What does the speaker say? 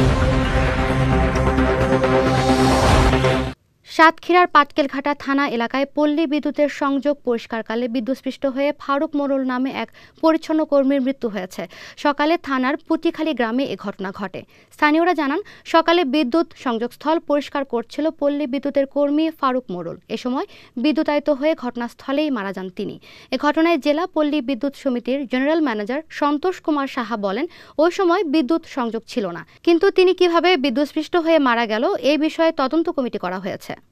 Thank you. সাতক্ষীরার পাটকেলঘাটা থানা এলাকায় পল্লী বিদ্যুতের সংযোগ পরিষ্কারকালে বিদ্যুৎস্পৃষ্ট হয়ে ফারুক মোরল নামে এক পরিচ্ছন্ন কর্মীর মৃত্যু হয়েছে সকালে থানার পুতিখালী গ্রামে এ ঘটনা ঘটে স্থানীয়রা জানান সকালে বিদ্যুৎ সংযোগস্থল পরিষ্কার করছিল পল্লী বিদ্যুতের কর্মী ফারুক মোরল এ সময় বিদ্যুতায়িত হয়ে ঘটনাস্থলেই মারা যান তিনি এ ঘটনায় জেলা পল্লী বিদ্যুৎ সমিতির জেনারেল ম্যানেজার সন্তোষ কুমার সাহা বলেন ওই সময় বিদ্যুৎ সংযোগ ছিল না কিন্তু তিনি কিভাবে বিদ্যুৎস্পৃষ্ট হয়ে মারা গেল এই বিষয়ে তদন্ত কমিটি করা হয়েছে